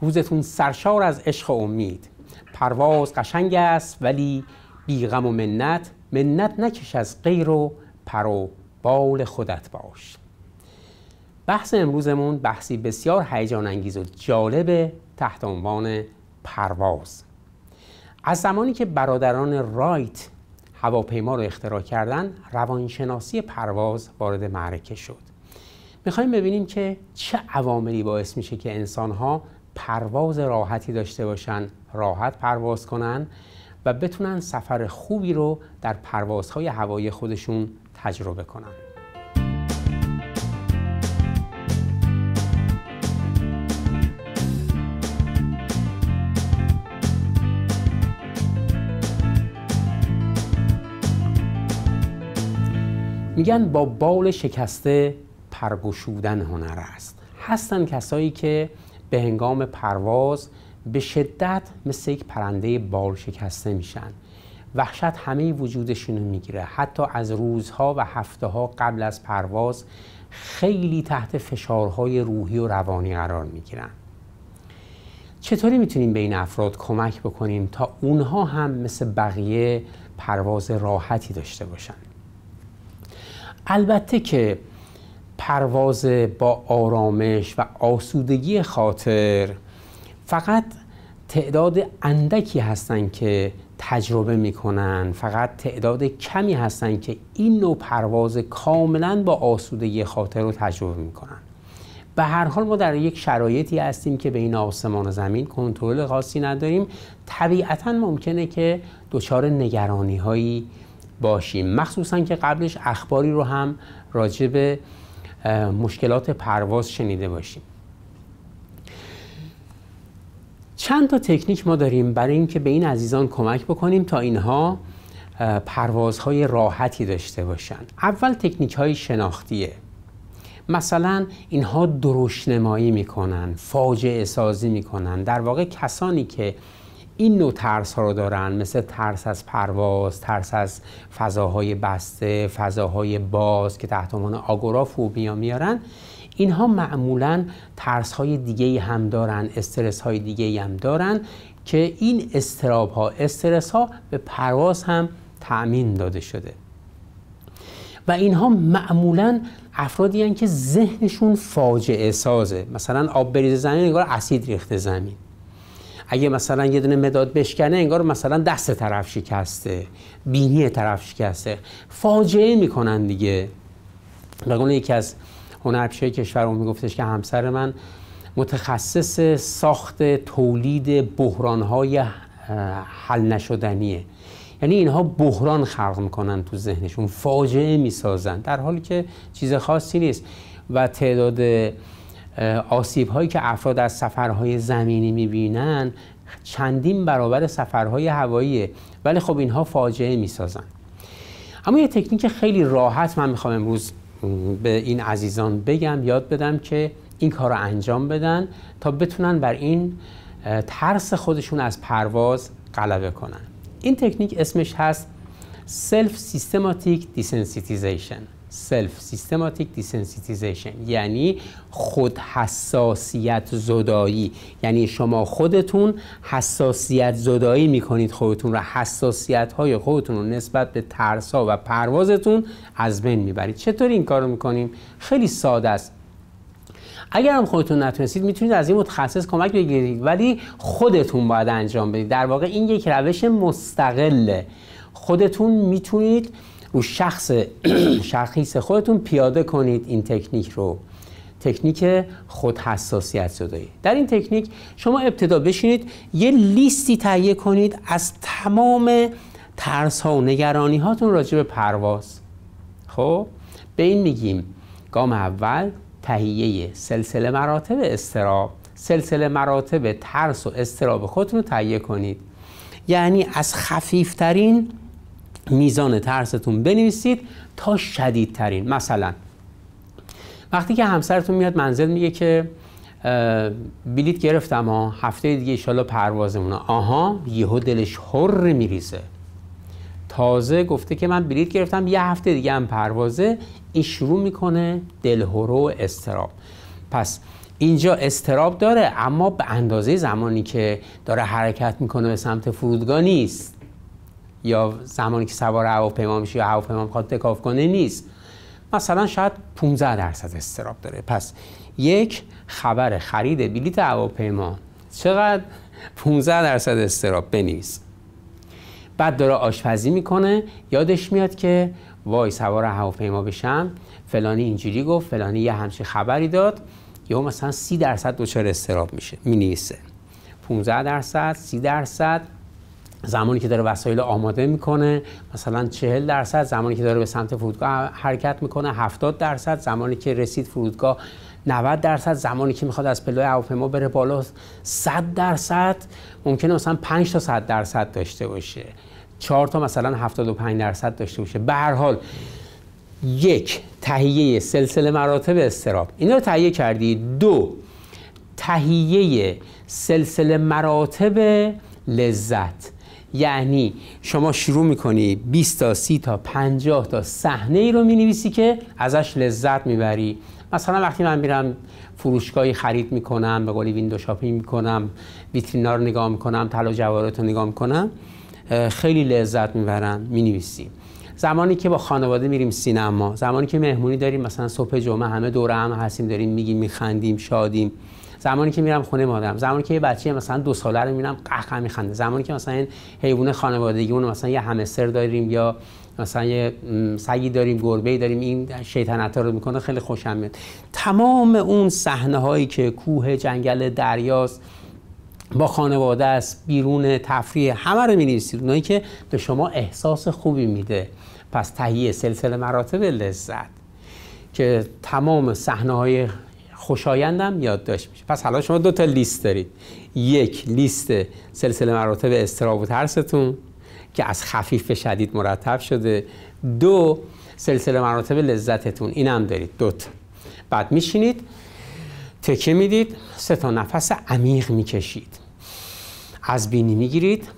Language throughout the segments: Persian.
روزتون سرشار از عشق و امید پرواز قشنگ است ولی غم و منت منت نکش از غیر و پر و بال خودت باش بحث امروزمون بحثی بسیار هیجان انگیز و جالب تحت عنوان پرواز از زمانی که برادران رایت هواپیما رو اختراع کردن روانشناسی پرواز وارد معرکه شد میخوایم ببینیم که چه عواملی باعث میشه که انسانها پرواز راحتی داشته باشن راحت پرواز کنن و بتونن سفر خوبی رو در پروازهای هوایی خودشون تجربه کنن میگن با بال شکسته پرگشودن هنر است هستن کسایی که به هنگام پرواز به شدت مثل یک پرنده بال شکسته میشن وحشت همه وجودشون رو میگیره حتی از روزها و هفته ها قبل از پرواز خیلی تحت فشارهای روحی و روانی قرار میگیرن چطوری میتونیم به این افراد کمک بکنیم تا اونها هم مثل بقیه پرواز راحتی داشته باشن البته که پرواز با آرامش و آسودگی خاطر فقط تعداد اندکی هستند که تجربه میکنن فقط تعداد کمی هستند که این نوع پرواز کاملا با آسودگی خاطر رو تجربه میکنن به هر حال ما در یک شرایطی هستیم که بین آسمان و زمین کنترل خاصی نداریم طبیعتا ممکنه که دچار نگرانی هایی باشیم مخصوصا که قبلش اخباری رو هم راجع به مشکلات پرواز شنیده باشیم چند تا تکنیک ما داریم برای اینکه به این عزیزان کمک بکنیم تا اینها پروازهای راحتی داشته باشن اول تکنیک های شناختیه مثلا اینها دروشنمایی میکنن فاجعه سازی میکنن در واقع کسانی که این نوع ترس ها رو دارن مثل ترس از پرواز ترس از فضاهای بسته فضاهای باز که تحت عنوان آگورافوبیا میارن اینها معمولا ترس های دیگه هم دارن استرس های دیگه هم دارن که این استراب ها استرس ها به پرواز هم تأمین داده شده و اینها معمولا افرادی هن که ذهنشون فاجعه سازه مثلا آب بریز زمین نگار اسید ریخته زمین اگه مثلا یه دونه مداد بشکنه انگار مثلا دست طرف شکسته بینی طرف شکسته فاجعه میکنن دیگه بگونه یکی از هنرپیشه کشور اون میگفتش که همسر من متخصص ساخت تولید های حل نشدنیه یعنی اینها بحران خلق میکنن تو ذهنشون فاجعه میسازن در حالی که چیز خاصی نیست و تعداد آسیب هایی که افراد از سفرهای زمینی میبینن چندین برابر سفرهای هواییه ولی خب اینها فاجعه میسازن اما یه تکنیک خیلی راحت من میخوام امروز به این عزیزان بگم یاد بدم که این کار رو انجام بدن تا بتونن بر این ترس خودشون از پرواز غلبه کنن این تکنیک اسمش هست سلف سیستماتیک دیسنسیتیزیشن سلف سیستماتیک دیسنسیتیزیشن یعنی خود حساسیت زدایی یعنی شما خودتون حساسیت زدایی میکنید خودتون را حساسیت های خودتون رو نسبت به ترس ها و پروازتون از بین میبرید چطور این کار رو میکنیم؟ خیلی ساده است اگر هم خودتون نتونستید میتونید از این متخصص کمک بگیرید ولی خودتون باید انجام بدید در واقع این یک روش مستقله خودتون میتونید و شخص شخیص خودتون پیاده کنید این تکنیک رو تکنیک خود حساسیت زدایی در این تکنیک شما ابتدا بشینید یه لیستی تهیه کنید از تمام ترس ها و نگرانی هاتون راجع به پرواز خب به این میگیم گام اول تهیه سلسله مراتب استراب سلسله مراتب ترس و استراب خودتون رو تهیه کنید یعنی از خفیفترین میزان ترستون بنویسید تا شدیدترین مثلا وقتی که همسرتون میاد منزل میگه که بلیت گرفتم ها هفته دیگه ایشالا پروازمونه آها یهو دلش حر میریزه تازه گفته که من بلیت گرفتم یه هفته دیگه هم پروازه این شروع میکنه دل و استراب پس اینجا استراب داره اما به اندازه زمانی که داره حرکت میکنه به سمت فرودگاه نیست یا زمانی که سوار هواپیما میشه یا هواپیما میخواد تکاف کنه نیست مثلا شاید 15 درصد استراب داره پس یک خبر خرید بلیت هواپیما چقدر 15 درصد استراب بنویس بعد داره آشپزی میکنه یادش میاد که وای سوار هواپیما بشم فلانی اینجوری گفت فلانی یه همچین خبری داد یا مثلا 30 درصد دچار استراب میشه مینویسه 15 درصد 30 درصد زمانی که داره وسایل آماده میکنه مثلا 40 درصد زمانی که داره به سمت فرودگاه حرکت میکنه 70 درصد زمانی که رسید فرودگاه 90 درصد زمانی که میخواد از پلای هواپیما بره بالا 100 درصد ممکنه مثلا 5 تا 100 درصد داشته باشه 4 تا مثلا 75 درصد داشته باشه به هر حال یک تهیه سلسله مراتب استراب اینا رو تهیه کردی دو تهیه سلسله مراتب لذت یعنی شما شروع میکنی 20 تا 30 تا 50 تا صحنه ای رو مینویسی که ازش لذت میبری مثلا وقتی من میرم فروشگاهی خرید میکنم به قولی ویندو شاپینگ میکنم ویترینا رو نگاه میکنم طلا جواهرات رو نگاه میکنم خیلی لذت میبرم مینویسی زمانی که با خانواده میریم سینما زمانی که مهمونی داریم مثلا صبح جمعه همه دوره هم هستیم داریم میگیم میخندیم شادیم زمانی که میرم خونه مادرم زمانی که یه بچه مثلا دو ساله رو میرم قهقه میخنده زمانی که مثلا این حیوان خانوادگی اون مثلا یه همستر داریم یا مثلا یه سگی داریم گربه داریم این شیطنت رو میکنه خیلی خوشم میاد تمام اون صحنه هایی که کوه جنگل دریاست با خانواده است بیرون تفریح همه رو می‌نویسید اونایی که به شما احساس خوبی میده پس تهیه سلسله مراتب لذت که تمام صحنه های خوشایندم یادداشت میشه پس حالا شما دو تا لیست دارید یک لیست سلسله مراتب استراب و ترستون که از خفیف به شدید مرتب شده دو سلسله مراتب لذتتون اینم دارید دو بعد میشینید تکه میدید سه تا نفس عمیق میکشید از بینی میگیرید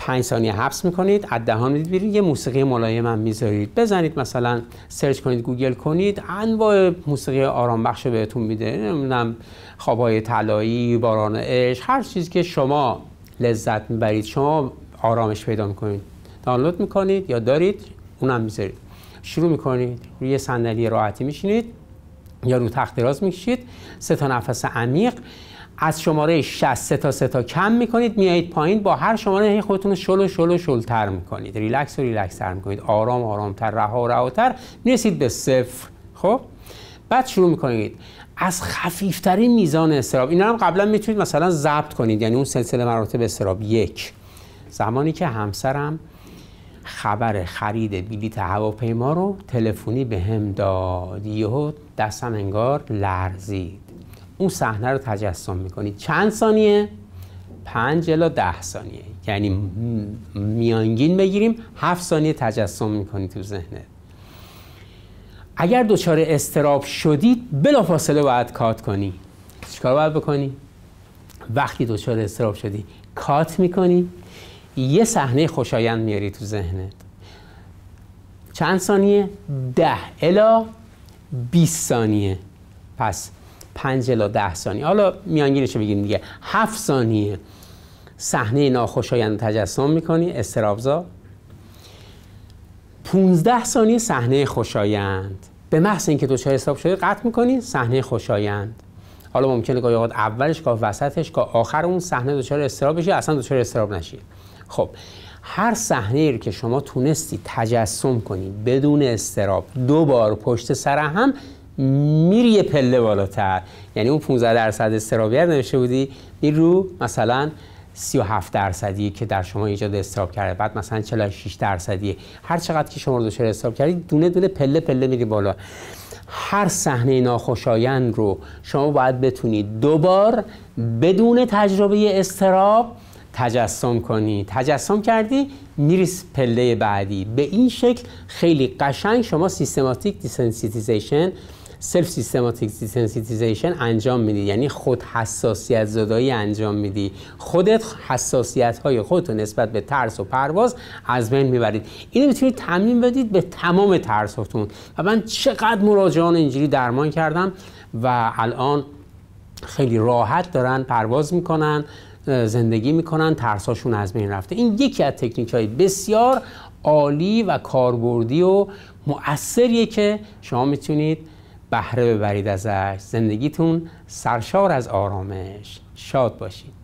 پنج ثانیه حبس میکنید از دهان میدید یه موسیقی ملایم هم میذارید بزنید مثلا سرچ کنید گوگل کنید انواع موسیقی آرام بخش بهتون میده نمیدونم خوابهای طلایی باران عشق هر چیزی که شما لذت میبرید شما آرامش پیدا میکنید دانلود میکنید یا دارید اونم میذارید شروع میکنید روی صندلی راحتی میشینید یا رو تخت دراز میکشید سه تا نفس عمیق از شماره 60 تا سه تا کم میکنید میایید پایین با هر شماره هی خودتون شلو شلو و شل و شلتر میکنید ریلکس و ریلکس تر میکنید آرام تر رها و تر میرسید به صفر خب بعد شروع میکنید از خفیفترین میزان استراب اینا هم قبلا میتونید مثلا ضبط کنید یعنی اون سلسله مراتب استراب یک زمانی که همسرم خبر خرید بلیت هواپیما رو تلفنی به هم داد یهو دستم انگار لرزید اون صحنه رو تجسم میکنید چند ثانیه؟ پنج الا ده ثانیه یعنی میانگین بگیریم هفت ثانیه تجسم میکنی تو ذهنت اگر دچار استراب شدید بلافاصله باید کات کنی چیکار باید بکنی وقتی دچار استراب شدی کات میکنی یه صحنه خوشایند میاری تو ذهنت چند ثانیه ده الا 20 ثانیه پس 5 الی 10 ثانیه حالا میانگینش رو بگیم دیگه 7 ثانیه صحنه ناخوشایند تجسم میکنی استرابزا 15 ثانیه صحنه خوشایند به محض اینکه دچار حساب شده قطع میکنی صحنه خوشایند حالا ممکنه گاهی اوقات اولش گاه وسطش گاه آخر اون صحنه دچار استراب بشی اصلا دچار استراب نشی خب هر صحنه رو که شما تونستی تجسم کنی بدون استراب دو بار پشت سر هم میری یه پله بالاتر یعنی اون 15 درصد استرابیت نوشته بودی این رو مثلا 37 درصدی که در شما ایجاد استراب کرده بعد مثلا 46 درصدی هر چقدر که شما رو دچار استراب کردی دونه دونه پله پله میری بالا هر صحنه ناخوشایند رو شما باید بتونید دوبار بدون تجربه استراب تجسم کنی تجسم کردی میریس پله بعدی به این شکل خیلی قشنگ شما سیستماتیک دیسنسیتیزیشن سلف سیستماتیک سنسیتیزیشن انجام میدی یعنی خود حساسیت زدایی انجام میدی خودت حساسیت های خودتو نسبت به ترس و پرواز از بین میبرید اینو میتونید تمرین بدید به تمام ترساتون و من چقدر مراجعان اینجوری درمان کردم و الان خیلی راحت دارن پرواز میکنن زندگی میکنن ترساشون از بین رفته این یکی از تکنیک های بسیار عالی و کاربردی و مؤثریه که شما میتونید بهره ببرید ازش زندگیتون سرشار از آرامش شاد باشید